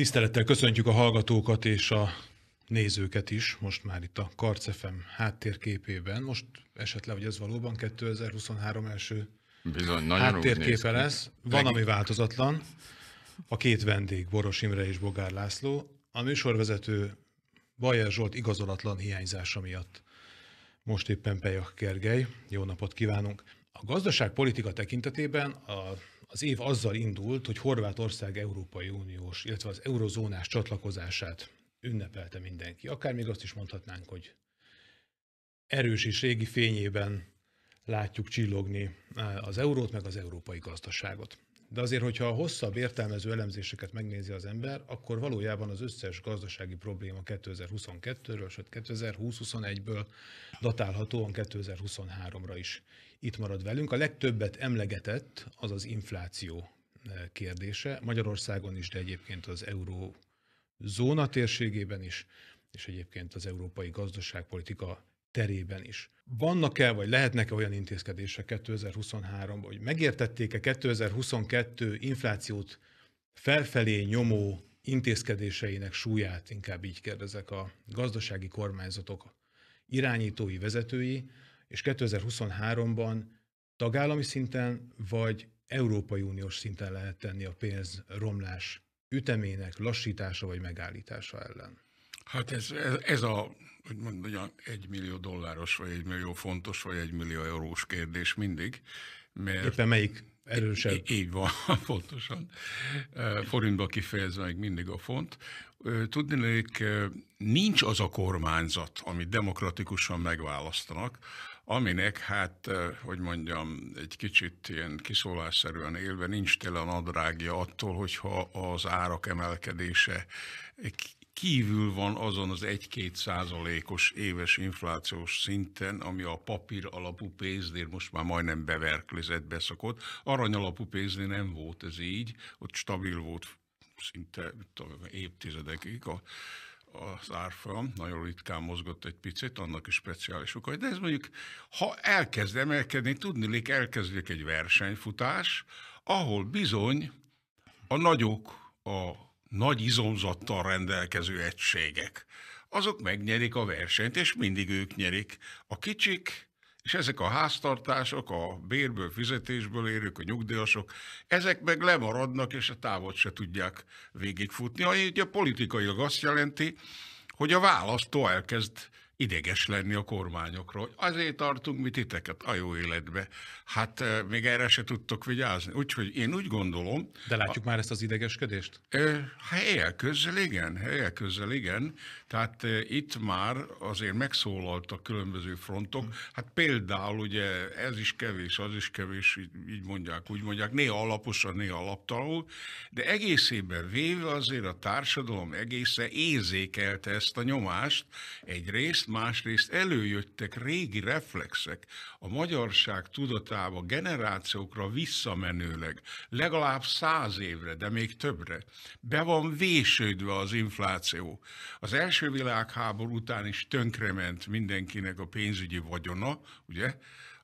Tisztelettel köszöntjük a hallgatókat és a nézőket is, most már itt a Karcefem háttérképében. Most esetleg, hogy ez valóban 2023 első Bizony, nagyon háttérképe lesz. Van, ami változatlan. A két vendég, Boros Imre és Bogár László. A műsorvezető Bajer Zsolt igazolatlan hiányzása miatt most éppen Pejak Kergely. Jó napot kívánunk! A gazdaságpolitika tekintetében a az év azzal indult, hogy Horvátország Európai Uniós, illetve az eurozónás csatlakozását ünnepelte mindenki. Akár még azt is mondhatnánk, hogy erős és régi fényében látjuk csillogni eh, az eurót, meg az európai gazdaságot. De azért, hogyha a hosszabb értelmező elemzéseket megnézi az ember, akkor valójában az összes gazdasági probléma 2022-ről, sőt 2020-21-ből datálhatóan 2023-ra is itt marad velünk. A legtöbbet emlegetett az az infláció eh, kérdése. Magyarországon is, de egyébként az euró zóna térségében is, és egyébként az európai gazdaságpolitika terében is. Vannak-e, vagy lehetnek-e olyan intézkedések 2023-ban, hogy megértették-e 2022 inflációt felfelé nyomó intézkedéseinek súlyát, inkább így kérdezek a gazdasági kormányzatok irányítói, vezetői, és 2023-ban tagállami szinten vagy Európai Uniós szinten lehet tenni a pénz romlás ütemének lassítása vagy megállítása ellen? Hát ez, ez, ez a hogy mondjam, egy millió dolláros, vagy egy millió fontos, vagy egy millió eurós kérdés mindig. Mert Éppen melyik erősebb? Így van, pontosan. Forintba kifejezve még mindig a font. tudni Tudnék, nincs az a kormányzat, amit demokratikusan megválasztanak, aminek hát, hogy mondjam, egy kicsit ilyen kiszólásszerűen élve nincs tele a nadrágja attól, hogyha az árak emelkedése kívül van azon az 1-2 százalékos éves inflációs szinten, ami a papír alapú pénznél most már majdnem beverklizett, beszakott. Arany alapú pénznél nem volt ez így, ott stabil volt szinte tudom, évtizedekig a, az árfolyam, nagyon ritkán mozgott egy picit, annak is speciális okai, de ez mondjuk, ha elkezd emelkedni, tudnilik elkezdjük egy versenyfutás, ahol bizony a nagyok, a nagy izomzattal rendelkező egységek, azok megnyerik a versenyt, és mindig ők nyerik. A kicsik, és ezek a háztartások, a bérből, fizetésből érők, a nyugdíjasok, ezek meg lemaradnak, és a távot se tudják végigfutni. Ami ugye politikailag azt jelenti, hogy a választó elkezd ideges lenni a kormányokról, hogy azért tartunk mi titeket a jó életbe. Hát eh, még erre se tudtok vigyázni. Úgyhogy én úgy gondolom... De látjuk a, már ezt az idegeskedést? Helyek közel, igen, helyek közel, igen. Tehát eh, itt már azért megszólaltak különböző frontok. Hm. Hát például ugye ez is kevés, az is kevés, így, mondják, úgy mondják, néha alaposan, néha alaptalul, de egészében véve azért a társadalom egészen érzékelte ezt a nyomást egyrészt, másrészt előjöttek régi reflexek a magyarság tudatába generációkra visszamenőleg, legalább száz évre, de még többre. Be van vésődve az infláció. Az első világháború után is tönkrement mindenkinek a pénzügyi vagyona, ugye?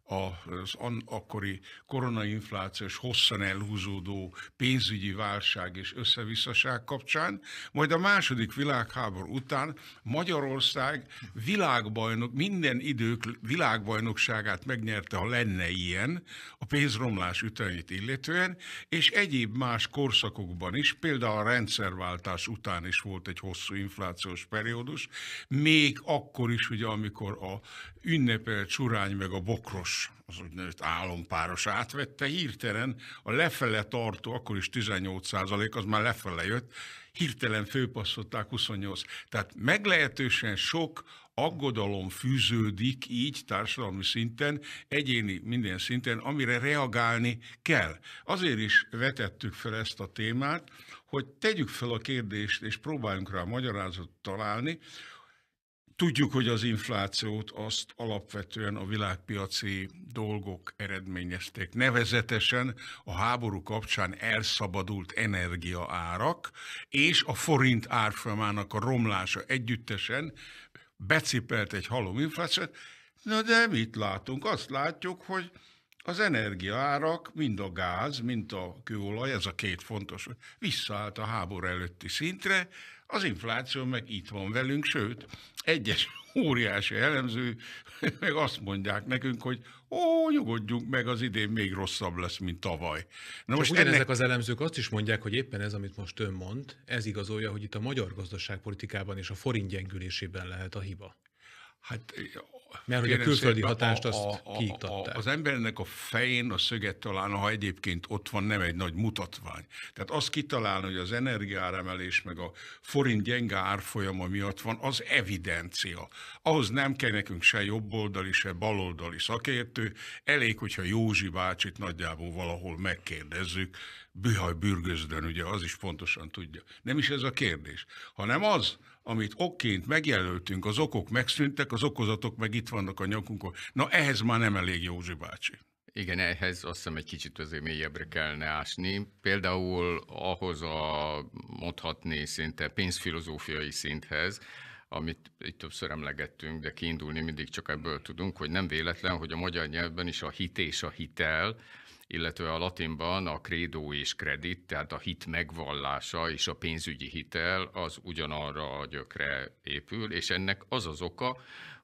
az akkori koronainflációs hosszan elhúzódó pénzügyi válság és összevisszaság kapcsán, majd a második világháború után Magyarország világbajnok, minden idők világbajnokságát megnyerte, ha lenne ilyen, a pénzromlás ütemét illetően, és egyéb más korszakokban is, például a rendszerváltás után is volt egy hosszú inflációs periódus, még akkor is, ugye, amikor a ünnepelt surány meg a bokros páros, az úgynevezett álompáros átvette, hirtelen a lefele tartó, akkor is 18 százalék, az már lefele jött, hirtelen főpasszották 28. Tehát meglehetősen sok aggodalom fűződik így társadalmi szinten, egyéni minden szinten, amire reagálni kell. Azért is vetettük fel ezt a témát, hogy tegyük fel a kérdést, és próbáljunk rá magyarázatot találni, Tudjuk, hogy az inflációt azt alapvetően a világpiaci dolgok eredményezték. Nevezetesen a háború kapcsán elszabadult energiaárak és a forint árfolyamának a romlása együttesen becipelt egy halom inflációt. Na de mit látunk? Azt látjuk, hogy az energiaárak, mind a gáz, mind a kőolaj, ez a két fontos, visszaállt a háború előtti szintre, az infláció meg itt van velünk, sőt, egyes óriási elemző meg azt mondják nekünk, hogy ó, nyugodjunk meg, az idén még rosszabb lesz, mint tavaly. Na most ennek... ezek az elemzők azt is mondják, hogy éppen ez, amit most ön mond, ez igazolja, hogy itt a magyar gazdaságpolitikában és a forint gyengülésében lehet a hiba. Hát mert hogy a külföldi hatást azt a, a, kiiktatták. A, az embernek a fején a szöget talán, ha egyébként ott van, nem egy nagy mutatvány. Tehát azt kitalálni, hogy az energiáremelés meg a forint gyenge árfolyama miatt van, az evidencia. Ahhoz nem kell nekünk se jobboldali, se baloldali szakértő, elég, hogyha Józsi bácsit nagyjából valahol megkérdezzük, bühaj Bürgözdön, ugye az is pontosan tudja. Nem is ez a kérdés, hanem az, amit okként megjelöltünk, az okok megszűntek, az okozatok meg itt vannak a nyakunkon. Na ehhez már nem elég Józsi bácsi. Igen, ehhez azt hiszem egy kicsit azért mélyebbre kellene ásni. Például ahhoz a mondhatni szinte pénzfilozófiai szinthez, amit itt többször emlegettünk, de kiindulni mindig csak ebből tudunk, hogy nem véletlen, hogy a magyar nyelvben is a hit és a hitel illetve a latinban a credo és kredit, tehát a hit megvallása és a pénzügyi hitel az ugyanarra a gyökre épül, és ennek az az oka,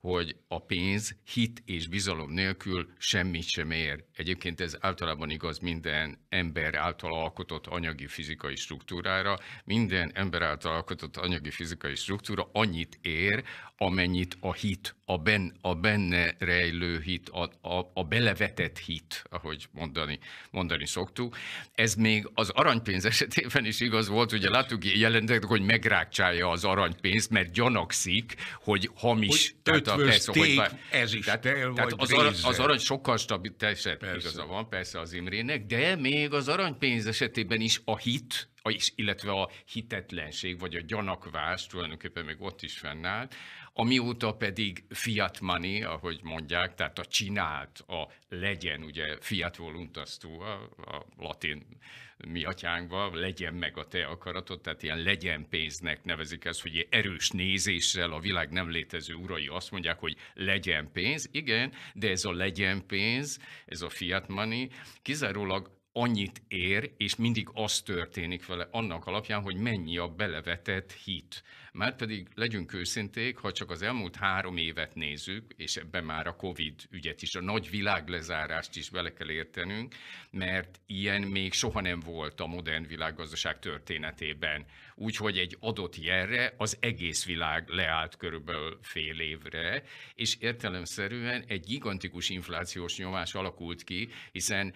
hogy a pénz hit és bizalom nélkül semmit sem ér. Egyébként ez általában igaz minden ember által alkotott anyagi fizikai struktúrára. Minden ember által alkotott anyagi fizikai struktúra annyit ér, amennyit a hit, a, ben, a benne rejlő hit, a, a, a belevetett hit, ahogy mondani, mondani szoktuk. Ez még az aranypénz esetében is igaz volt, ugye látjuk jelentek, hogy megrákcsálja az aranypénzt, mert gyanakszik, hogy hamis. Hogy a persze, szóval, hogy... Ez is tehát, tél, tehát az, arany, az arany sokkal stabil, teljesen igaza van persze az Imrének, de még az aranypénz esetében is a hit, illetve a hitetlenség, vagy a gyanakvás tulajdonképpen még ott is fennállt, amióta pedig fiat money, ahogy mondják, tehát a csinált, a legyen, ugye fiat voluntas a, a latin mi atyánkba, legyen meg a te akaratod, tehát ilyen legyen pénznek nevezik ezt, hogy erős nézéssel a világ nem létező urai azt mondják, hogy legyen pénz, igen, de ez a legyen pénz, ez a fiat money, kizárólag annyit ér, és mindig az történik vele annak alapján, hogy mennyi a belevetett hit. Mert pedig legyünk őszinték, ha csak az elmúlt három évet nézzük, és ebben már a Covid ügyet is, a nagy világlezárást is bele kell értenünk, mert ilyen még soha nem volt a modern világgazdaság történetében. Úgyhogy egy adott jelre az egész világ leállt körülbelül fél évre, és értelemszerűen egy gigantikus inflációs nyomás alakult ki, hiszen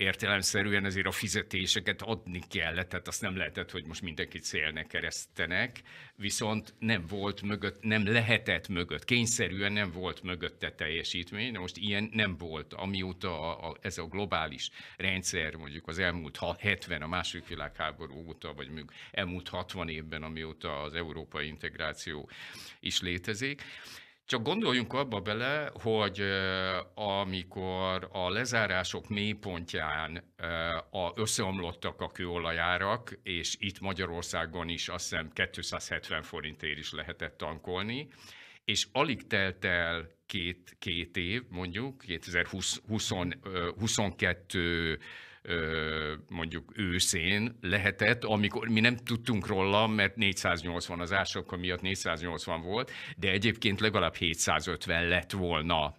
értelemszerűen azért a fizetéseket adni kellett, tehát azt nem lehetett, hogy most mindenkit szélnek keresztenek, viszont nem volt mögött, nem lehetett mögött, kényszerűen nem volt mögötte teljesítmény, de most ilyen nem volt, amióta a, a, ez a globális rendszer, mondjuk az elmúlt 70, a második világháború óta, vagy mondjuk elmúlt 60 évben, amióta az európai integráció is létezik, csak gondoljunk abba bele, hogy amikor a lezárások mélypontján a összeomlottak a kőolajárak, és itt Magyarországon is azt hiszem 270 forintért is lehetett tankolni, és alig telt el két, két év, mondjuk 2022 mondjuk őszén lehetett, amikor mi nem tudtunk róla, mert 480 az ásokkal miatt 480 volt, de egyébként legalább 750 lett volna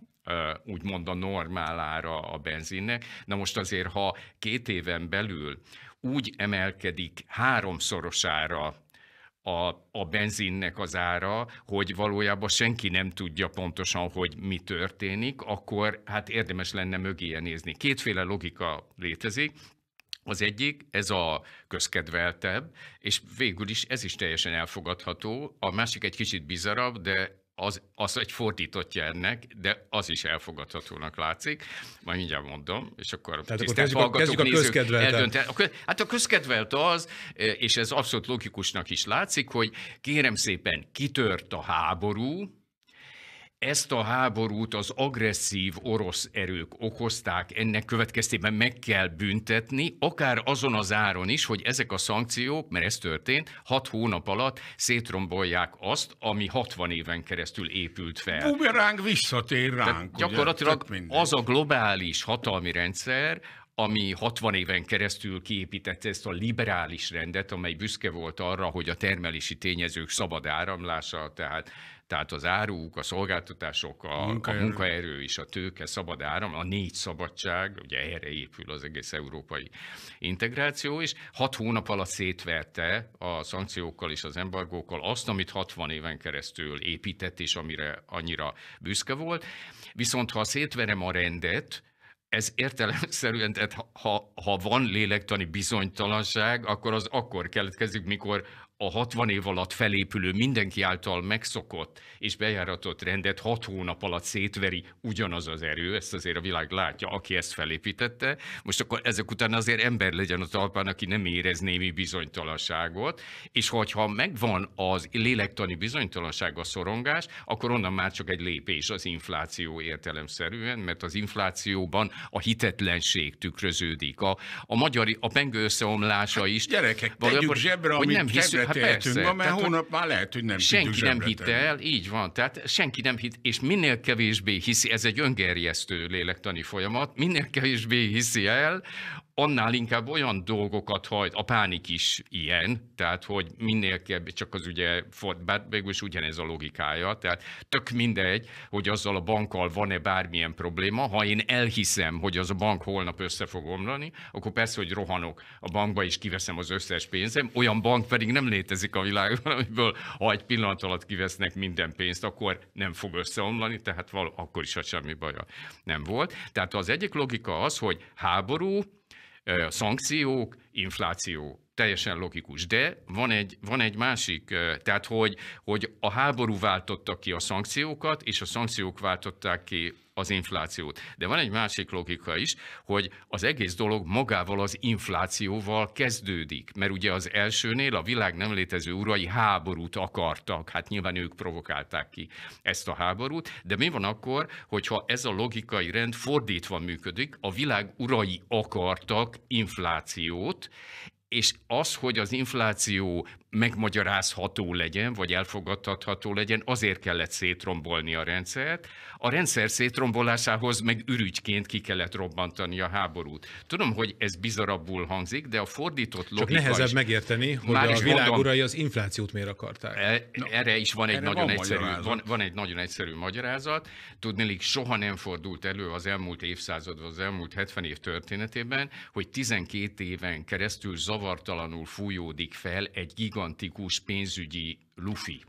úgymond a normálára a benzinnek. Na most azért, ha két éven belül úgy emelkedik háromszorosára a, a benzinnek az ára, hogy valójában senki nem tudja pontosan, hogy mi történik, akkor hát érdemes lenne mögé nézni. Kétféle logika létezik. Az egyik, ez a közkedveltebb, és végül is ez is teljesen elfogadható. A másik egy kicsit bizarabb, de az, az egy fordítottja ennek, de az is elfogadhatónak látszik. Majd mindjárt mondom, és akkor Tehát tisztelt akkor kezdjük a, nézők, a a Hát a közkedvelt az, e, és ez abszolút logikusnak is látszik, hogy kérem szépen kitört a háború, ezt a háborút az agresszív orosz erők okozták, ennek következtében meg kell büntetni, akár azon az áron is, hogy ezek a szankciók, mert ez történt, hat hónap alatt szétrombolják azt, ami 60 éven keresztül épült fel. Bumerang visszatér ránk. Tehát gyakorlatilag ugye, az a globális hatalmi rendszer, ami 60 éven keresztül kiépítette ezt a liberális rendet, amely büszke volt arra, hogy a termelési tényezők szabad áramlása, tehát tehát az áruk, a szolgáltatások, a, munkaerő. a munkaerő és a tőke szabad áram, a négy szabadság, ugye erre épül az egész európai integráció, és hat hónap alatt szétverte a szankciókkal és az embargókkal azt, amit 60 éven keresztül épített, és amire annyira büszke volt. Viszont ha szétverem a rendet, ez értelemszerűen, tehát ha, ha van lélektani bizonytalanság, akkor az akkor keletkezik, mikor a 60 év alatt felépülő, mindenki által megszokott és bejáratott rendet 6 hónap alatt szétveri ugyanaz az erő, ezt azért a világ látja, aki ezt felépítette. Most akkor ezek után azért ember legyen a talpán, aki nem érez némi bizonytalanságot, és hogyha megvan az lélektani bizonytalanság, a szorongás, akkor onnan már csak egy lépés az infláció értelemszerűen, mert az inflációban a hitetlenség tükröződik. A, a magyar, a pengő összeomlása is. Hát, gyerekek, tegyük zsebre, hogy nem hiszünk, hát tehetünk persze. ma, mert Tehát, hónap már lehet, hogy nem Senki nem hitte el, így van. Tehát senki nem hitt, és minél kevésbé hiszi, ez egy öngerjesztő lélektani folyamat, minél kevésbé hiszi el, annál inkább olyan dolgokat hajt, a pánik is ilyen, tehát hogy minél kebb, csak az ugye, bár is ugyanez a logikája, tehát tök mindegy, hogy azzal a bankkal van-e bármilyen probléma, ha én elhiszem, hogy az a bank holnap össze fog omlani, akkor persze, hogy rohanok a bankba és kiveszem az összes pénzem, olyan bank pedig nem létezik a világban, amiből ha egy pillanat alatt kivesznek minden pénzt, akkor nem fog összeomlani, tehát való, akkor is a semmi baja nem volt. Tehát az egyik logika az, hogy háború, szankciók, infláció teljesen logikus. De van egy, van egy másik, tehát hogy, hogy a háború váltotta ki a szankciókat, és a szankciók váltották ki az inflációt. De van egy másik logika is, hogy az egész dolog magával az inflációval kezdődik. Mert ugye az elsőnél a világ nem létező urai háborút akartak. Hát nyilván ők provokálták ki ezt a háborút. De mi van akkor, hogyha ez a logikai rend fordítva működik, a világ urai akartak inflációt, és az, hogy az infláció megmagyarázható legyen, vagy elfogadható legyen, azért kellett szétrombolni a rendszert. A rendszer szétrombolásához meg ürügyként ki kellett robbantani a háborút. Tudom, hogy ez bizarabbul hangzik, de a fordított logika Csak nehezebb is, megérteni, hogy már a világurai az inflációt miért akarták. E, no, erre is van egy, erre nagyon van, egyszerű, magyarázat. van, van egy nagyon egyszerű magyarázat. Tudnélik, soha nem fordult elő az elmúlt évszázadban, az elmúlt 70 év történetében, hogy 12 éven keresztül zavartalanul fújódik fel egy gigantikus gigantikus pénzügyi lufi.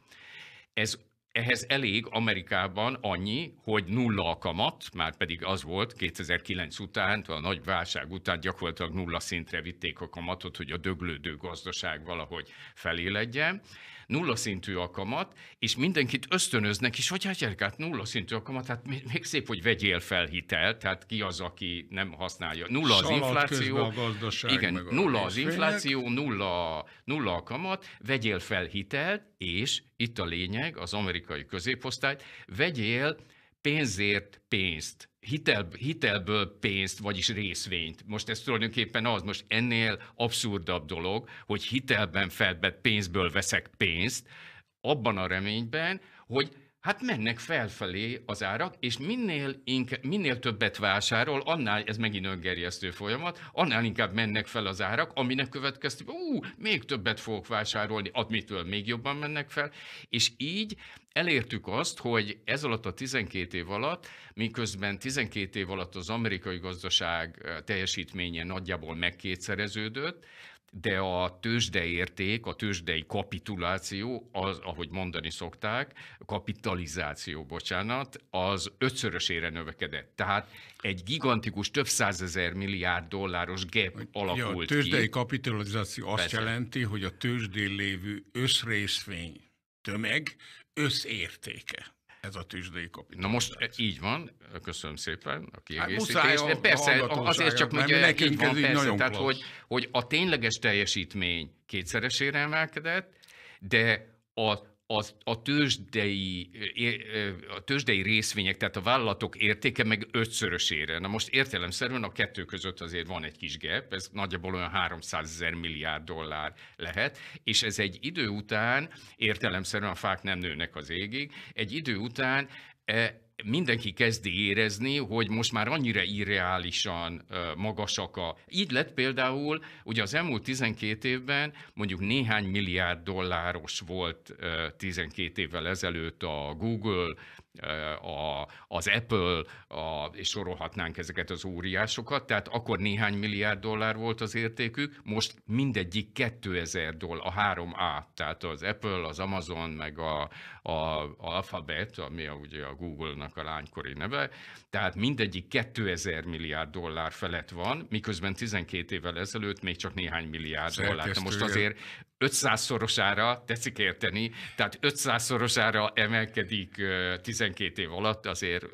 Ez ehhez elég Amerikában annyi, hogy nulla a kamat, már pedig az volt 2009 után, a nagy válság után gyakorlatilag nulla szintre vitték a kamatot, hogy a döglődő gazdaság valahogy feléledjen nulla szintű a kamat, és mindenkit ösztönöznek is, hogy hát gyerek, hát nulla szintű a kamat, hát még, szép, hogy vegyél fel hitelt, tehát ki az, aki nem használja. Nulla az infláció. A gazdaság, igen, meg a nulla az infláció, nulla, nulla a kamat, vegyél fel hitelt, és itt a lényeg, az amerikai középosztályt, vegyél pénzért pénzt, hitel, hitelből pénzt, vagyis részvényt. Most ez tulajdonképpen az, most ennél abszurdabb dolog, hogy hitelben felvett pénzből veszek pénzt, abban a reményben, hogy Hát mennek felfelé az árak, és minél, inkább, minél többet vásárol, annál, ez megint öngerjesztő folyamat, annál inkább mennek fel az árak, aminek következtében, ú, még többet fogok vásárolni, amitől még jobban mennek fel, és így elértük azt, hogy ez alatt a 12 év alatt, miközben 12 év alatt az amerikai gazdaság eh, teljesítménye nagyjából megkétszereződött, de a tőzsdeérték, a tőzsdei kapituláció, az, ahogy mondani szokták, kapitalizáció, bocsánat, az ötszörösére növekedett. Tehát egy gigantikus, több százezer milliárd dolláros gép alakult ki. A tőzsdei ki. kapitalizáció azt Persze. jelenti, hogy a tőzsdén lévő összrészvény tömeg összértéke. Ez a tűzsdei kopi. Na most Persze. így van, köszönöm szépen a hát kiegészítést. Hát, persze, azért csak hogy így van, persze, nagyon tehát klassz. hogy, hogy a tényleges teljesítmény kétszeresére emelkedett, de a a, a, tőzsdei, a tőzsdei részvények, tehát a vállalatok értéke meg ötszörösére. Na most értelemszerűen a kettő között azért van egy kis gap, ez nagyjából olyan 300 ezer milliárd dollár lehet, és ez egy idő után, értelemszerűen a fák nem nőnek az égig, egy idő után e, mindenki kezdi érezni, hogy most már annyira irreálisan magasak a... Így lett például, ugye az elmúlt 12 évben mondjuk néhány milliárd dolláros volt 12 évvel ezelőtt a Google a, az Apple, a, és sorolhatnánk ezeket az óriásokat, tehát akkor néhány milliárd dollár volt az értékük, most mindegyik 2000 dollár, a 3A, tehát az Apple, az Amazon, meg a, a, a Alphabet, ami a, ugye a Google-nak a lánykori neve, tehát mindegyik 2000 milliárd dollár felett van, miközben 12 évvel ezelőtt még csak néhány milliárd dollár. Most azért 500-szorosára, tetszik érteni, tehát 500-szorosára emelkedik 12 év alatt, azért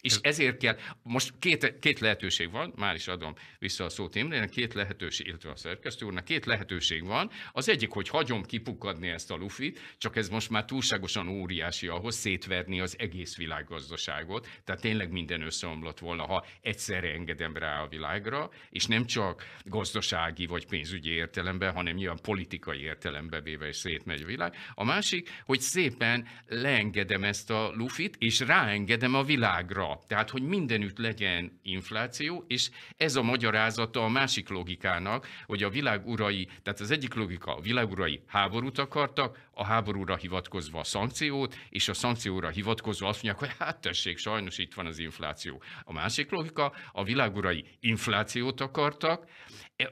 és ezért kell, most két, két lehetőség van, már is adom vissza a szót Imrének, két lehetőség, illetve a szerkesztő úrnak, két lehetőség van. Az egyik, hogy hagyom kipukadni ezt a lufit, csak ez most már túlságosan óriási ahhoz szétverni az egész világgazdaságot, tehát tényleg minden összeomlott volna, ha egyszerre engedem rá a világra, és nem csak gazdasági vagy pénzügyi értelemben, hanem ilyen politikai értelemben véve is szétmegy a világ. A másik, hogy szépen leengedem ezt a lufit, és ráengedem a világra dologra. Tehát, hogy mindenütt legyen infláció, és ez a magyarázata a másik logikának, hogy a világurai, tehát az egyik logika, a világurai háborút akartak, a háborúra hivatkozva a szankciót, és a szankcióra hivatkozva azt mondják, hogy hát tessék, sajnos itt van az infláció. A másik logika, a világurai inflációt akartak,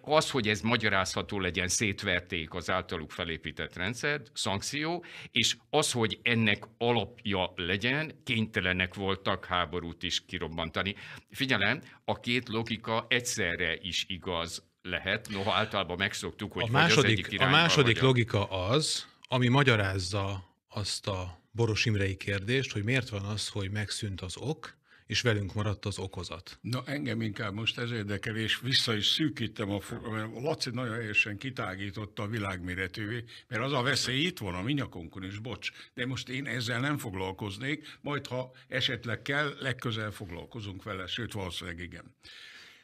az, hogy ez magyarázható legyen, szétverték az általuk felépített rendszert, szankció, és az, hogy ennek alapja legyen, kénytelenek voltak háborút is kirobbantani. Figyelem, a két logika egyszerre is igaz lehet, noha általában megszoktuk, hogy a második, az egyik A második vagyok. logika az, ami magyarázza azt a Boros Imrei kérdést, hogy miért van az, hogy megszűnt az ok, és velünk maradt az okozat. Na engem inkább most ez érdekel, és vissza is szűkítem, a, a Laci nagyon helyesen kitágította a világméretűvé, mert az a veszély itt van a minyakonkon is, bocs, de most én ezzel nem foglalkoznék, majd ha esetleg kell, legközel foglalkozunk vele, sőt valószínűleg igen.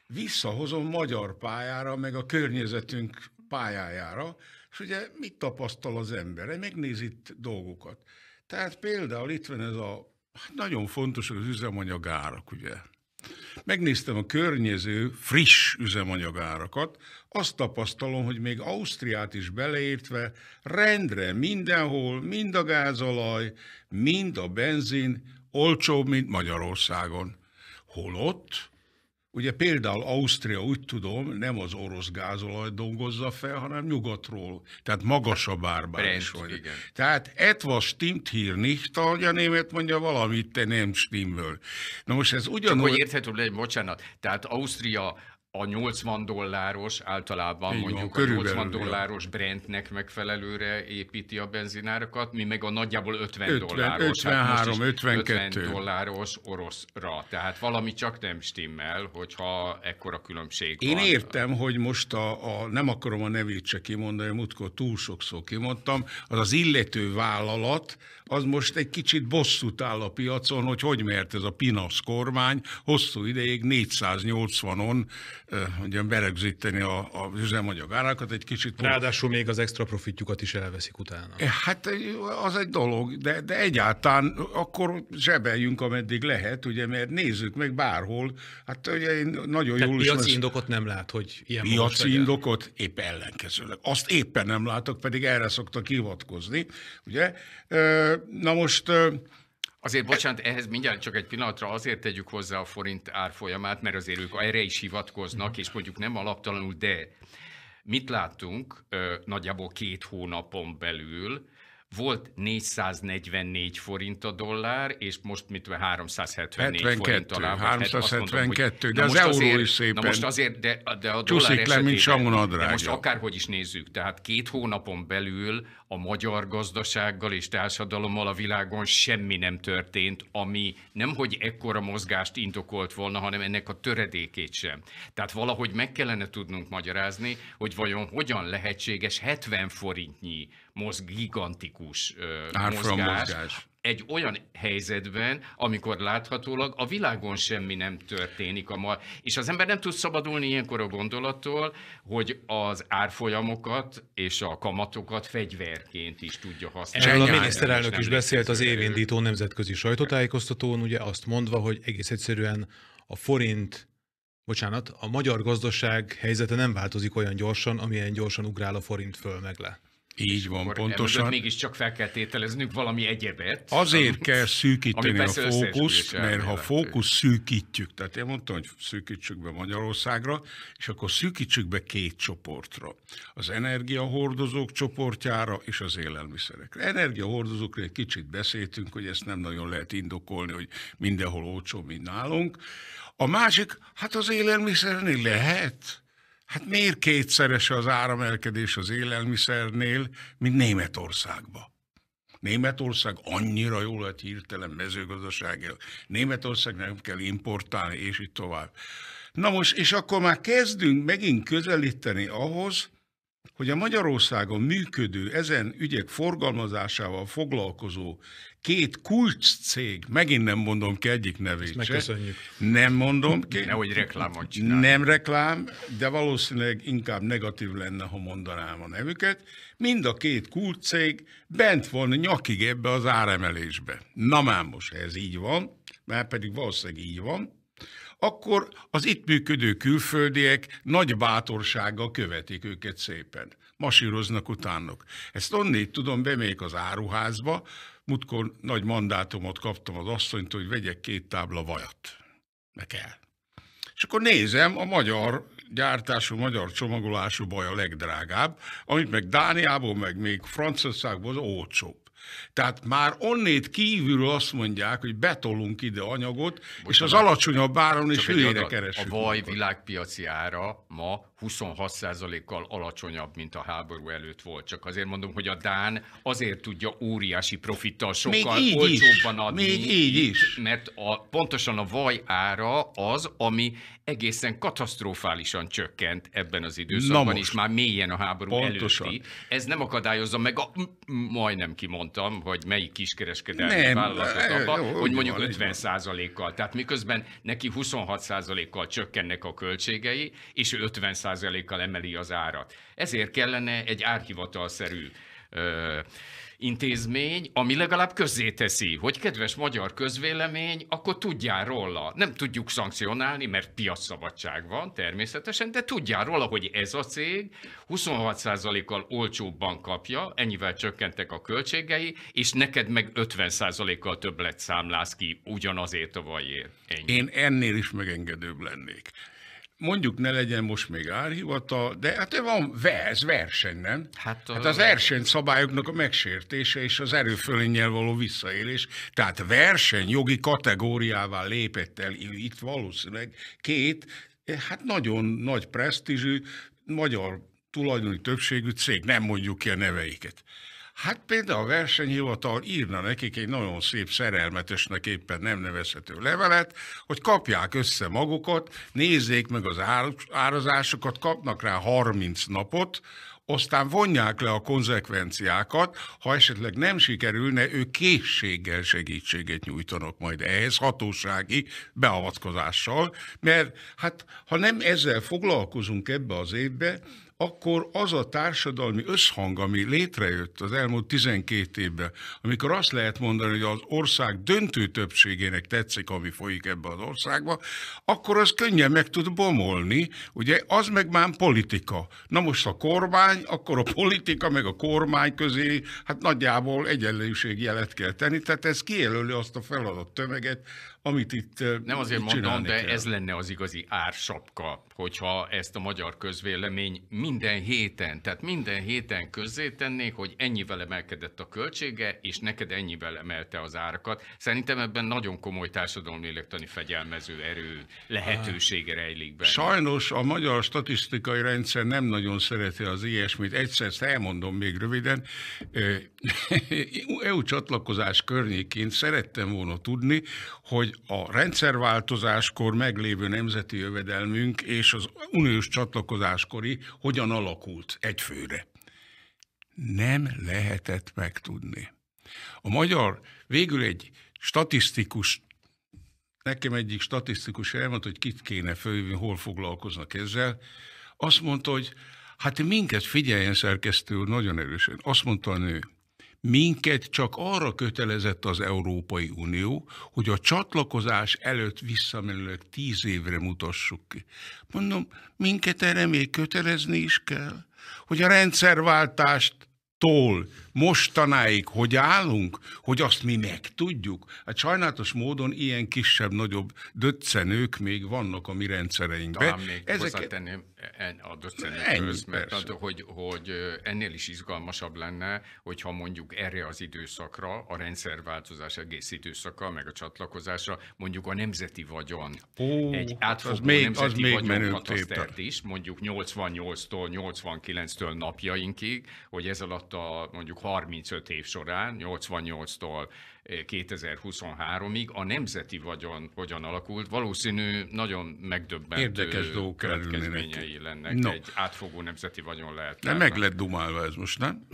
Visszahozom magyar pályára, meg a környezetünk pályájára, és ugye mit tapasztal az ember? Megnéz itt dolgokat. Tehát például itt van ez a Hát nagyon fontos az üzemanyagárak, ugye. Megnéztem a környező friss üzemanyagárakat, azt tapasztalom, hogy még Ausztriát is beleértve rendre mindenhol, mind a gázolaj, mind a benzin olcsóbb, mint Magyarországon. Holott Ugye például Ausztria, úgy tudom, nem az orosz gázolaj dolgozza fel, hanem nyugatról, tehát magasabb árban is van. Tehát etwas stimmt hír nicht, ahogy a német mondja, valamit te nem stimmel. Na most ez ugyanúgy... Csak hogy érthető legyen, bocsánat, tehát Ausztria a 80 dolláros, általában Így mondjuk van, a 80 dolláros ja. brandnek megfelelőre építi a benzinárakat, mi meg a nagyjából 50, 50 dolláros. 53, hát 52. 50 dolláros oroszra. Tehát valami csak nem stimmel, hogyha ekkora különbség Én van. Én értem, hogy most a, a, nem akarom a nevét se kimondani, múltkor túl sokszor kimondtam, az az illető vállalat, az most egy kicsit bosszút áll a piacon, hogy hogy mert ez a pinasz kormány hosszú ideig 480-on ugye berögzíteni a, a üzemanyag árakat egy kicsit. Ráadásul még az extra profitjukat is elveszik utána. Eh, hát az egy dolog, de, de egyáltalán akkor zsebeljünk, ameddig lehet, ugye, mert nézzük meg bárhol, hát ugye én nagyon Tehát jól piaci indokot nem lát, hogy ilyen Piaci indokot épp ellenkezőleg. Azt éppen nem látok, pedig erre szoktak hivatkozni, ugye. Na most Azért, bocsánat, ehhez mindjárt csak egy pillanatra azért tegyük hozzá a forint árfolyamát, mert azért ők erre is hivatkoznak, és mondjuk nem alaptalanul, de mit láttunk nagyjából két hónapon belül, volt 444 forint a dollár, és most mit 374 72, forint alá. 372, hát mondom, de az euró azért, is szépen. Na most azért, de, de a dollár Csúszik le, mint De Most akárhogy is nézzük, tehát két hónapon belül a magyar gazdasággal és társadalommal a világon semmi nem történt, ami nem hogy ekkora mozgást indokolt volna, hanem ennek a töredékét sem. Tehát valahogy meg kellene tudnunk magyarázni, hogy vajon hogyan lehetséges 70 forintnyi mozg, gigantikus mozgás, mozgás egy olyan helyzetben, amikor láthatólag a világon semmi nem történik. A ma, és az ember nem tud szabadulni ilyenkor a gondolattól, hogy az árfolyamokat és a kamatokat fegyverként is tudja használni. Erről a miniszterelnök is beszélt az évindító nemzetközi sajtótájékoztatón, ugye azt mondva, hogy egész egyszerűen a forint bocsánat, a magyar gazdaság helyzete nem változik olyan gyorsan, amilyen gyorsan ugrál a forint föl meg le. Így van, akkor e pontosan. mégis csak fel kell tételeznünk valami egyebet. Azért kell szűkíteni a fókuszt, mert ha fókusz szűkítjük, tehát én mondtam, hogy szűkítsük be Magyarországra, és akkor szűkítsük be két csoportra. Az energiahordozók csoportjára és az élelmiszerekre. Energiahordozókra egy kicsit beszéltünk, hogy ezt nem nagyon lehet indokolni, hogy mindenhol olcsó, mint nálunk. A másik, hát az élelmiszernél lehet Hát miért kétszeres az áramelkedés az élelmiszernél, mint Németországba? Németország annyira jól lett hirtelen mezőgazdaságilag. Németország nem kell importálni, és így tovább. Na most, és akkor már kezdünk megint közelíteni ahhoz, hogy a Magyarországon működő, ezen ügyek forgalmazásával foglalkozó két kulcs cég, megint nem mondom ki egyik nevét se, Nem mondom ki. Nehogy reklámot csinálj. Nem reklám, de valószínűleg inkább negatív lenne, ha mondanám a nevüket. Mind a két kulcs cég bent van nyakig ebbe az áremelésbe. Na már most, ez így van, mert pedig valószínűleg így van, akkor az itt működő külföldiek nagy bátorsággal követik őket szépen. Masíroznak utánok. Ezt onnét tudom, bemegyek az áruházba, mutkor nagy mandátumot kaptam az asszonytól, hogy vegyek két tábla vajat. Ne kell. És akkor nézem, a magyar gyártású, magyar csomagolású baj a legdrágább, amit meg Dániából, meg még Franciaországból az olcsóbb. Tehát már onnét kívülről azt mondják, hogy betolunk ide anyagot, Most és az alacsonyabb áron is hülyére keresünk. A vaj világpiaci ára ma 26%-kal alacsonyabb, mint a háború előtt volt. Csak azért mondom, hogy a Dán azért tudja óriási profittal sokkal Még így olcsóbban is. adni. Még így is. Mert a, pontosan a vaj ára az, ami egészen katasztrofálisan csökkent ebben az időszakban, és már mélyen a háború pontosan. előtti. Ez nem akadályozza meg a, majdnem kimondtam, hogy melyik kiskereskedelmi nem, vállalatot e, abba, jó, hogy mondjuk 50%-kal. Tehát miközben neki 26%-kal csökkennek a költségei, és 50 20%-kal emeli az árat. Ezért kellene egy árhivatalszerű ö, intézmény, ami legalább közzéteszi, hogy kedves magyar közvélemény, akkor tudjál róla. Nem tudjuk szankcionálni, mert piacszabadság van természetesen, de tudjál róla, hogy ez a cég 26%-kal olcsóbban kapja, ennyivel csökkentek a költségei, és neked meg 50%-kal lett számlász ki ugyanazért a vajért. Ennyi. Én ennél is megengedőbb lennék mondjuk ne legyen most még árhivatal, de hát van verz, verseny, nem? Hát, a... hát az versenyszabályoknak a megsértése és az erőfölénnyel való visszaélés, tehát verseny jogi kategóriává lépett el itt valószínűleg két, eh, hát nagyon nagy presztízsű magyar tulajdoni többségű cég, nem mondjuk ki a neveiket. Hát például a versenyhivatal írna nekik egy nagyon szép szerelmetesnek éppen nem nevezhető levelet, hogy kapják össze magukat, nézzék meg az árazásokat, kapnak rá 30 napot, aztán vonják le a konzekvenciákat, ha esetleg nem sikerülne, ők készséggel segítséget nyújtanak majd ehhez, hatósági beavatkozással, mert hát ha nem ezzel foglalkozunk ebbe az évbe, akkor az a társadalmi összhang, ami létrejött az elmúlt 12 évben, amikor azt lehet mondani, hogy az ország döntő többségének tetszik, ami folyik ebbe az országba, akkor az könnyen meg tud bomolni, ugye az meg már politika. Na most a kormány, akkor a politika meg a kormány közé, hát nagyjából jelet kell tenni, tehát ez kijelöli azt a feladat tömeget, amit itt Nem azért mondom, de kell. ez lenne az igazi ársapka hogyha ezt a magyar közvélemény minden héten, tehát minden héten közzé tennék, hogy ennyivel emelkedett a költsége, és neked ennyivel emelte az árakat. Szerintem ebben nagyon komoly társadalomlélektani fegyelmező erő lehetősége rejlik benne. Sajnos a magyar statisztikai rendszer nem nagyon szereti az ilyesmit. Egyszer ezt elmondom még röviden. Eh, EU csatlakozás környékén szerettem volna tudni, hogy a rendszerváltozáskor meglévő nemzeti jövedelmünk és és az uniós csatlakozáskori hogyan alakult egyfőre. Nem lehetett megtudni. A magyar végül egy statisztikus nekem egyik statisztikus elmondta, hogy kit kéne fölvinni, hol foglalkoznak ezzel. Azt mondta, hogy hát minket figyeljen szerkesztő nagyon erősen. Azt mondta a nő, minket csak arra kötelezett az Európai Unió, hogy a csatlakozás előtt visszamenőleg tíz évre mutassuk ki. Mondom, minket erre még kötelezni is kell, hogy a rendszerváltást tól mostanáig hogy állunk, hogy azt mi megtudjuk. Hát sajnálatos módon ilyen kisebb-nagyobb döccenők még vannak a mi rendszereinkben. Talán még Ezeket... hozzátenném, a döccenetőz, mert persze. hogy, hogy ennél is izgalmasabb lenne, hogyha mondjuk erre az időszakra, a rendszerváltozás egész időszaka, meg a csatlakozásra, mondjuk a nemzeti vagyon, Ó, egy átfogó az még, nemzeti az még vagyon katasztert is, mondjuk 88-tól 89-től napjainkig, hogy ez alatt a mondjuk 35 év során, 88-tól 2023-ig a nemzeti vagyon hogyan alakult, valószínű nagyon megdöbbentő Érdekes dolgok következményei lennek no. egy átfogó nemzeti vagyon lehet. De meg lett dumálva ez most, nem?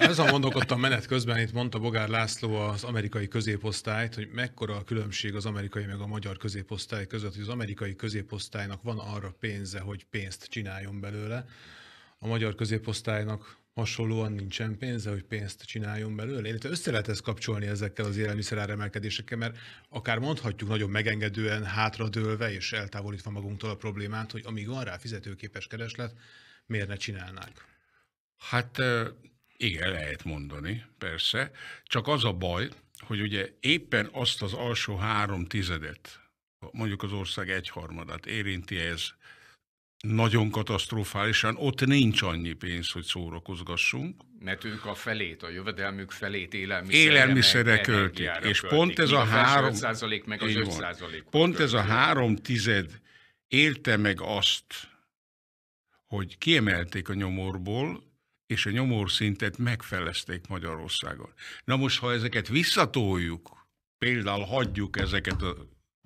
Ezen gondolkodtam menet közben, itt mondta Bogár László az amerikai középosztályt, hogy mekkora a különbség az amerikai meg a magyar középosztály között, hogy az amerikai középosztálynak van arra pénze, hogy pénzt csináljon belőle. A magyar középosztálynak hasonlóan nincsen pénze, hogy pénzt csináljon belőle? Illetve össze lehet ezt kapcsolni ezekkel az emelkedésekkel, mert akár mondhatjuk nagyon megengedően, hátradőlve és eltávolítva magunktól a problémát, hogy amíg van rá fizetőképes kereslet, miért ne csinálnák? Hát igen, lehet mondani, persze. Csak az a baj, hogy ugye éppen azt az alsó három tizedet, mondjuk az ország egyharmadát érinti ez nagyon katasztrofálisan, ott nincs annyi pénz, hogy szórakozgassunk. Mert ők a felét, a jövedelmük felét élelmiszerre, élelmiszerre költik. És költik. pont ez a, három... meg az 5 Pont költik. ez a három tized élte meg azt, hogy kiemelték a nyomorból, és a nyomorszintet megfelezték Magyarországon. Na most, ha ezeket visszatoljuk, például hagyjuk ezeket a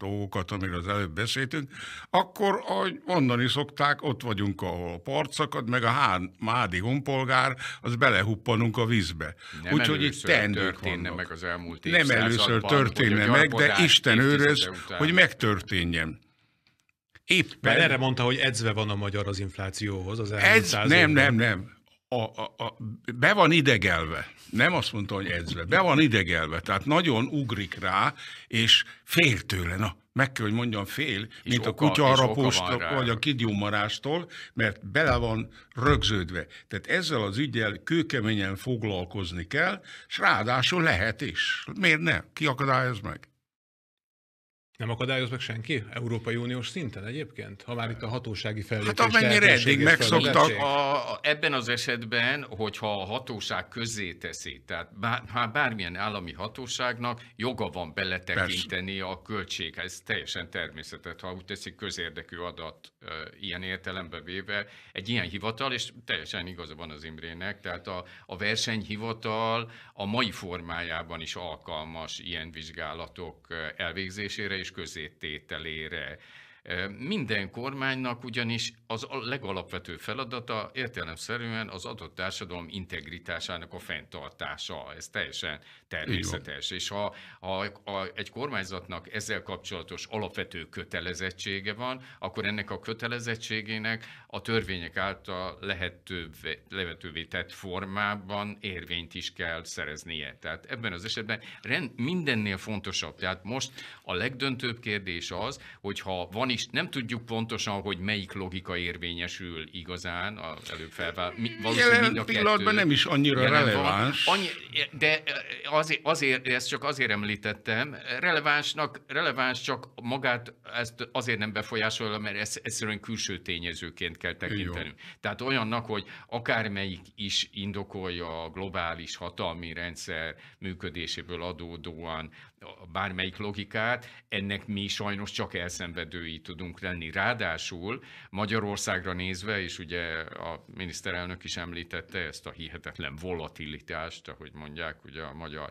dolgokat, amiről az előbb beszéltünk, akkor, ahogy mondani szokták, ott vagyunk, ahol a part szakad, meg a hán, mádi honpolgár, az belehuppanunk a vízbe. Úgyhogy itt történne vannak. meg az elmúlt Nem először történne meg, de Isten őrez, hogy megtörténjen. Éppen. Mert erre mondta, hogy edzve van a magyar az inflációhoz. Az Edz, nem, nem, nem a, a, a, be van idegelve, nem azt mondta, hogy edzve, be van idegelve, tehát nagyon ugrik rá, és fél tőle, na, meg kell, hogy mondjam, fél, és mint oka, a kutyarapóstól, vagy a kidjúmarástól, mert bele van rögződve. Tehát ezzel az ügyel kőkeményen foglalkozni kell, és ráadásul lehet is. Miért ne? Ki akadályoz meg? Nem akadályoz meg senki? Európai Uniós szinten egyébként? Ha már itt a hatósági hát fellépés Hát amennyire eddig megszoktak. A, a, ebben az esetben, hogyha a hatóság közé teszi, tehát bár, hát bármilyen állami hatóságnak joga van beletekinteni Persze. a költség. Ez teljesen természetet, ha úgy teszik közérdekű adat e, ilyen értelembe véve. Egy ilyen hivatal, és teljesen igaza van az Imrének, tehát a, a versenyhivatal a mai formájában is alkalmas ilyen vizsgálatok elvégzésére, és közétételére. Minden kormánynak ugyanis az a legalapvető feladata értelemszerűen az adott társadalom integritásának a fenntartása. Ez teljesen természetes. És ha, ha a, egy kormányzatnak ezzel kapcsolatos alapvető kötelezettsége van, akkor ennek a kötelezettségének a törvények által lehetővé, lehetővé tett formában érvényt is kell szereznie. Tehát ebben az esetben rend, mindennél fontosabb. Tehát most a legdöntőbb kérdés az, hogyha van van is, nem tudjuk pontosan, hogy melyik logika érvényesül igazán az előbb Jelen mind a pillanatban nem is annyira releváns. Van, annyi, de eh, azért, azért, ezt csak azért említettem, relevánsnak, releváns csak magát ezt azért nem befolyásolja, mert ezt egyszerűen külső tényezőként kell tekintenünk. Jó. Tehát olyannak, hogy akármelyik is indokolja a globális hatalmi rendszer működéséből adódóan bármelyik logikát, ennek mi sajnos csak elszenvedői tudunk lenni. Ráadásul Magyarországra nézve, és ugye a miniszterelnök is említette ezt a hihetetlen volatilitást, ahogy mondják, ugye a magyar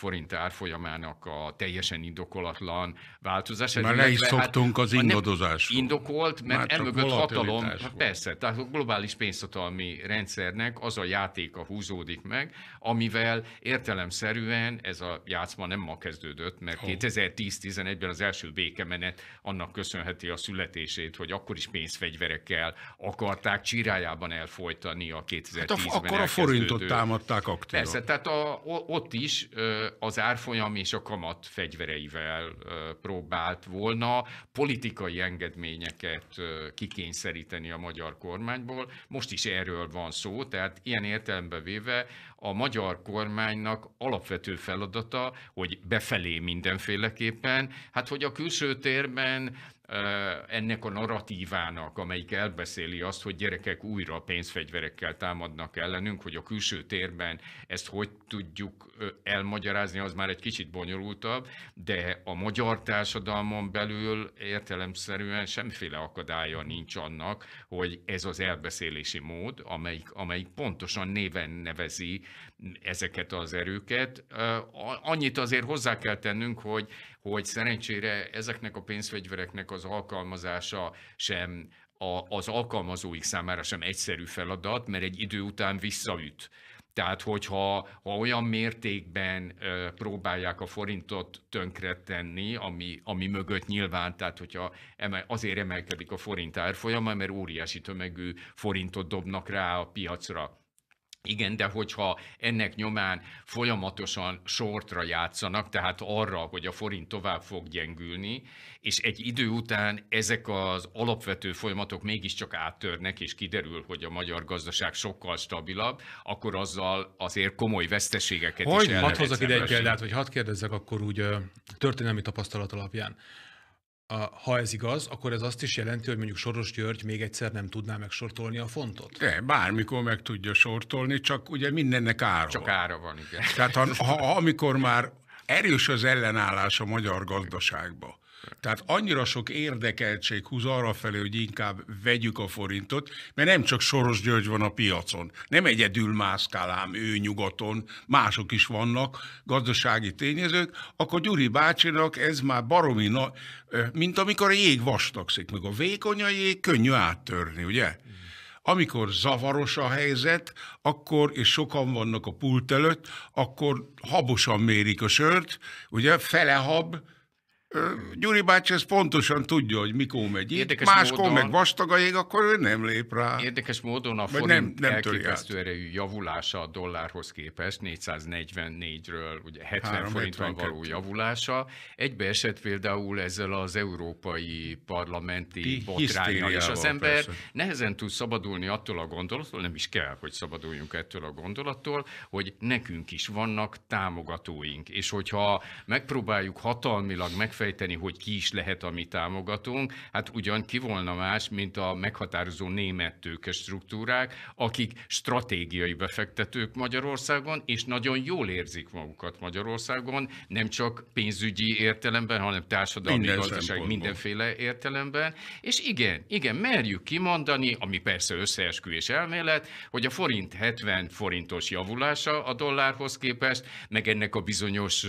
forint árfolyamának a teljesen indokolatlan változása. Már le is hát szoktunk hát, az ingadozásról. Indokolt, mert emögött hatalom, hát persze, tehát a globális pénzhatalmi rendszernek az a játéka húzódik meg, amivel értelemszerűen ez a játszma nem ma kezdődött, mert oh. 2010-11-ben az első békemenet annak köszönheti a születését, hogy akkor is pénzfegyverekkel akarták csirájában elfolytani a 2010-ben hát a, Akkor a forintot támadták aktívan. Persze, tehát a, ott is az árfolyam és a kamat fegyvereivel próbált volna politikai engedményeket kikényszeríteni a magyar kormányból. Most is erről van szó, tehát ilyen értelembe véve a magyar kormánynak alapvető feladata, hogy befelé mindenféleképpen, hát hogy a külső térben ennek a narratívának, amelyik elbeszéli azt, hogy gyerekek újra pénzfegyverekkel támadnak ellenünk, hogy a külső térben ezt hogy tudjuk elmagyarázni, az már egy kicsit bonyolultabb, de a magyar társadalmon belül értelemszerűen semmiféle akadálya nincs annak, hogy ez az elbeszélési mód, amelyik, amelyik pontosan néven nevezi ezeket az erőket. Annyit azért hozzá kell tennünk, hogy hogy szerencsére ezeknek a pénzfegyvereknek az alkalmazása sem a, az alkalmazóik számára sem egyszerű feladat, mert egy idő után visszaüt. Tehát, hogyha ha olyan mértékben ö, próbálják a forintot tönkretenni, ami, ami mögött nyilván, tehát hogyha emel, azért emelkedik a forint árfolyama, mert óriási tömegű forintot dobnak rá a piacra. Igen, de hogyha ennek nyomán folyamatosan sortra játszanak, tehát arra, hogy a forint tovább fog gyengülni, és egy idő után ezek az alapvető folyamatok mégiscsak áttörnek, és kiderül, hogy a magyar gazdaság sokkal stabilabb, akkor azzal azért komoly veszteségeket hogy? is Hadd hozzak ide egy példát, vagy hadd kérdezzek akkor úgy történelmi tapasztalat alapján ha ez igaz, akkor ez azt is jelenti, hogy mondjuk Soros György még egyszer nem tudná megsortolni a fontot? De, bármikor meg tudja sortolni, csak ugye mindennek ára Csak ára van, igen. Tehát ha, ha, amikor már erős az ellenállás a magyar gazdaságban, tehát annyira sok érdekeltség húz arra felé, hogy inkább vegyük a forintot, mert nem csak Soros György van a piacon. Nem egyedül mászkál ám ő nyugaton, mások is vannak, gazdasági tényezők, akkor Gyuri bácsinak ez már baromi, na, mint amikor a jég vastagszik, meg a vékony a jég könnyű áttörni, ugye? Amikor zavaros a helyzet, akkor, és sokan vannak a pult előtt, akkor habosan mérik a sört, ugye fele hab, Gyuri bácsi ezt pontosan tudja, hogy mikor megy Érdekes máskor módon, meg vastag a jég, akkor ő nem lép rá. Érdekes módon a forint nem, nem elképesztő erejű javulása a dollárhoz képest, 444-ről ugye 70 3, forintra 72. való javulása, egybeesett például ezzel az európai parlamenti Ti botrányal, és az ember persze. nehezen tud szabadulni attól a gondolattól, nem is kell, hogy szabaduljunk ettől a gondolattól, hogy nekünk is vannak támogatóink, és hogyha megpróbáljuk hatalmilag meg megfejteni, hogy ki is lehet a mi támogatónk. Hát ugyan ki volna más, mint a meghatározó német tőke struktúrák, akik stratégiai befektetők Magyarországon, és nagyon jól érzik magukat Magyarországon, nem csak pénzügyi értelemben, hanem társadalmi Minden gazdaság mindenféle értelemben. És igen, igen, merjük kimondani, ami persze összeesküvés elmélet, hogy a forint 70 forintos javulása a dollárhoz képest, meg ennek a bizonyos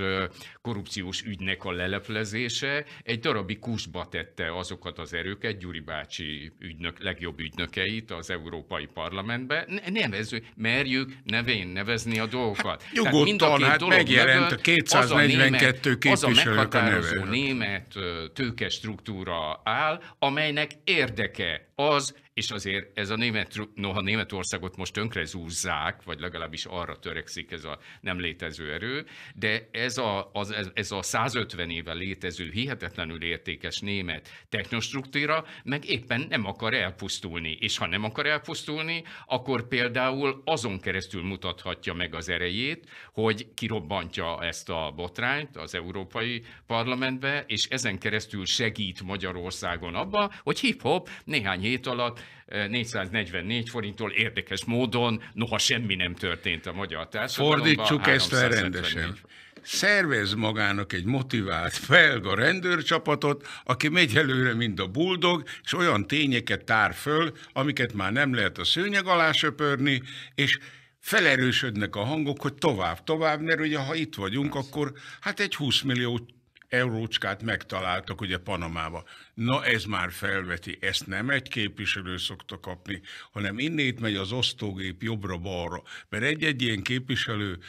korrupciós ügynek a leleplezik, vezetése egy darabi kusba tette azokat az erőket, Gyuri bácsi ügynök, legjobb ügynökeit az Európai Parlamentbe. Nevező, merjük nevén nevezni a dolgokat. Hát, nyugodtan, Tehát mind a két hát megjelent a 242 az a, német, az a meghatározó a német struktúra áll, amelynek érdeke az, és azért ez a német, noha Németországot most tönkre zúzzák, vagy legalábbis arra törekszik ez a nem létező erő, de ez a, az, ez, ez a 150 éve létező, hihetetlenül értékes német technostruktúra meg éppen nem akar elpusztulni, és ha nem akar elpusztulni, akkor például azon keresztül mutathatja meg az erejét, hogy kirobbantja ezt a botrányt az Európai Parlamentbe, és ezen keresztül segít Magyarországon abba, hogy hip-hop néhány hét alatt 444 forinttól érdekes módon, noha semmi nem történt a magyar társadalomban. Fordítsuk ezt el rendesen. Szervez magának egy motivált felga rendőrcsapatot, aki megy előre, mint a buldog, és olyan tényeket tár föl, amiket már nem lehet a szőnyeg alá söpörni, és felerősödnek a hangok, hogy tovább, tovább, mert ugye ha itt vagyunk, akkor hát egy 20 millió eurócskát megtaláltak ugye Panamába. Na ez már felveti, ezt nem egy képviselő szokta kapni, hanem innét megy az osztógép jobbra-balra. Mert egy-egy ilyen képviselő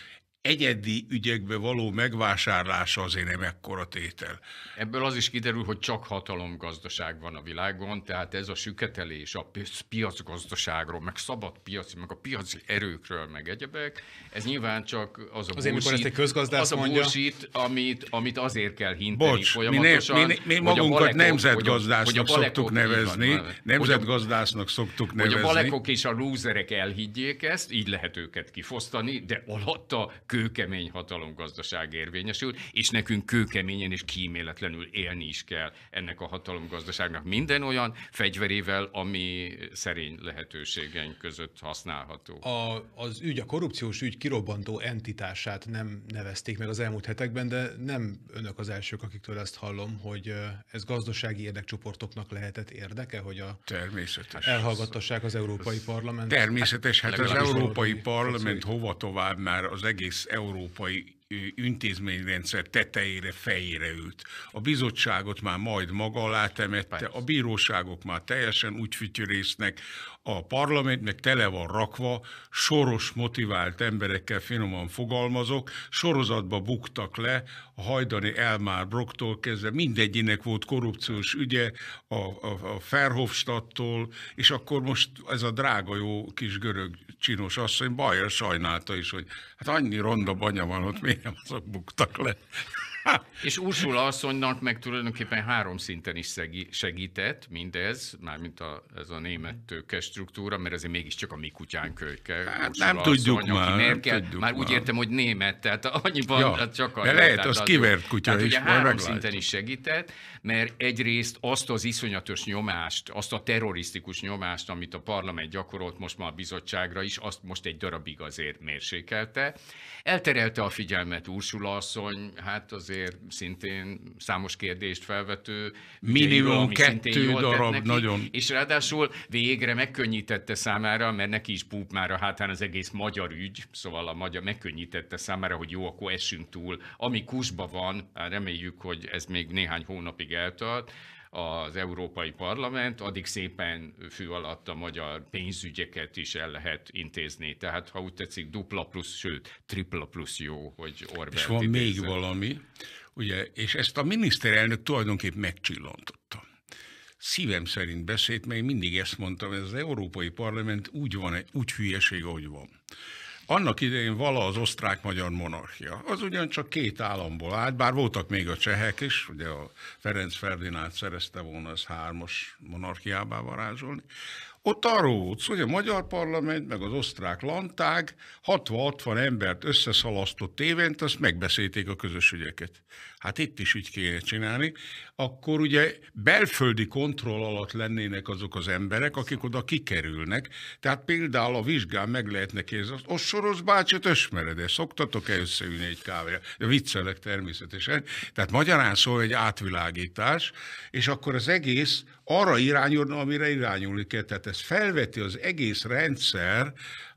egyedi ügyekbe való megvásárlása azért nem ekkora tétel. Ebből az is kiderül, hogy csak hatalomgazdaság van a világon, tehát ez a süketelés a piacgazdaságról, meg szabad piaci, meg a piaci erőkről, meg egyebek, ez nyilván csak az a azért, bullshit, egy közgazdász az a bullshit, amit, amit azért kell hinteni Bocs, folyamatosan. Mi, ne, mi, mi magunkat balekok, hogy a, hogy a szoktuk nevezni, van, nemzetgazdásznak szoktuk nevezni. Hogy a balekok és a lúzerek elhiggyék ezt, így lehet őket kifosztani, de alatta kőkemény gazdaság érvényesül, és nekünk kőkeményen és kíméletlenül élni is kell ennek a hatalom gazdaságnak minden olyan fegyverével, ami szerény lehetőségeink között használható. A, az ügy, a korrupciós ügy kirobbantó entitását nem nevezték meg az elmúlt hetekben, de nem önök az elsők, akiktől ezt hallom, hogy ez gazdasági érdekcsoportoknak lehetett érdeke, hogy a természetes elhallgattassák az Európai Parlament. Természetes, hát, hát az Európai Parlament hova tovább már az egész egész európai intézményrendszer tetejére, fejére ült. A bizottságot már majd maga alá temette, a bíróságok már teljesen úgy fütyörésznek, a parlament meg tele van rakva, soros motivált emberekkel finoman fogalmazok, sorozatba buktak le hajdani Elmár Broktól kezdve mindegyinek volt korrupciós ügye, a, a, a Ferhofstadtól, és akkor most ez a drága jó kis görög csinos asszony bajra sajnálta is, hogy hát annyi ronda banya van ott, miért nem azok buktak le és Ursula asszonynak meg tulajdonképpen három szinten is segített mindez, mármint a, ez a német struktúra, mert azért mégiscsak a mi kutyánk kölyke. Hát nem asszony, tudjuk már. Nem kell, tudjuk már úgy értem, hogy német, tehát annyiban ja, hát csak a... De lehet, az, az kivert kutya tehát is. ugye három szinten is segített, mert egyrészt azt az iszonyatos nyomást, azt a terrorisztikus nyomást, amit a parlament gyakorolt most már a bizottságra is, azt most egy darabig azért mérsékelte. Elterelte a figyelmet Ursula asszony, hát azért szintén számos kérdést felvető. Minimum ügyeiről, kettő darab, neki, nagyon. És ráadásul végre megkönnyítette számára, mert neki is púp már a hátán az egész magyar ügy, szóval a magyar megkönnyítette számára, hogy jó, akkor essünk túl. Ami kusba van, reméljük, hogy ez még néhány hónapig hétvégig eltart az Európai Parlament, addig szépen fű alatt a magyar pénzügyeket is el lehet intézni. Tehát, ha úgy tetszik, dupla plusz, sőt, tripla plusz jó, hogy Orbán. És van idézem. még valami, ugye, és ezt a miniszterelnök tulajdonképp megcsillantotta szívem szerint beszélt, mert én mindig ezt mondtam, ez az Európai Parlament úgy van, úgy hülyeség, ahogy van. Annak idején vala az osztrák-magyar monarchia. Az ugyancsak két államból állt, bár voltak még a csehek is, ugye a Ferenc Ferdinánd szerezte volna az hármas monarchiába varázsolni. Ott arról volt szó, hogy a magyar parlament, meg az osztrák lantág 60-60 embert összeszalasztott évent, azt megbeszélték a közös ügyeket hát itt is így kéne csinálni, akkor ugye belföldi kontroll alatt lennének azok az emberek, akik oda kikerülnek. Tehát például a vizsgán meg lehetne kérdezni, az ott bácsit ösmered, -e? szoktatok-e összeülni egy kávéra? De viccelek természetesen. Tehát magyarán szól egy átvilágítás, és akkor az egész arra irányulna, amire irányulni kell. Tehát ez felveti az egész rendszer,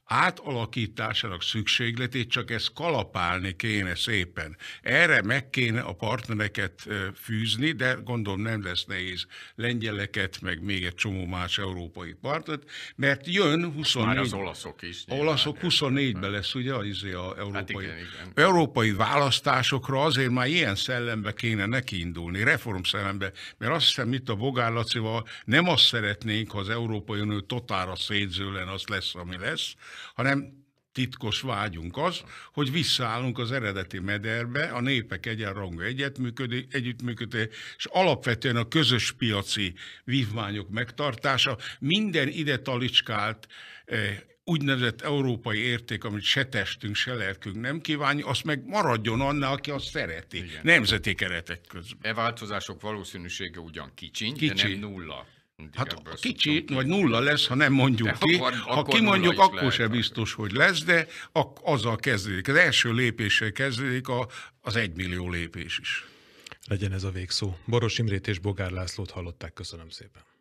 átalakításának szükségletét, csak ezt kalapálni kéne szépen. Erre meg kéne a partnereket fűzni, de gondolom nem lesz nehéz lengyeleket, meg még egy csomó más európai partnert, mert jön 24... Hát már az olaszok is. Nyilván, olaszok 24-ben lesz, ugye, az a izé hát európai, hát igen, igen. európai választásokra azért már ilyen szellembe kéne nekiindulni, reform szellembe, mert azt hiszem itt a Bogár Lacival nem azt szeretnénk, ha az Európai Unió totára szétzőlen, az lesz, ami lesz, hanem titkos vágyunk az, hogy visszaállunk az eredeti mederbe, a népek egyenrangú együttműködés, és alapvetően a közös piaci vívmányok megtartása, minden ide talicskált eh, úgynevezett európai érték, amit se testünk, se lelkünk nem kívánja, az meg maradjon annál, aki azt szereti. Igen. Nemzeti keretek közben. E változások valószínűsége ugyan kicsiny, Kicsi. de nem nulla. Hát kicsi vagy nulla lesz, ha nem mondjuk de ki. Akkor, ha kimondjuk, akkor lehet, sem biztos, hogy lesz, de azzal kezdődik. Az első lépéssel kezdődik a, az egymillió lépés is. Legyen ez a végszó. Boros Imrét és Bogár Lászlót hallották. Köszönöm szépen.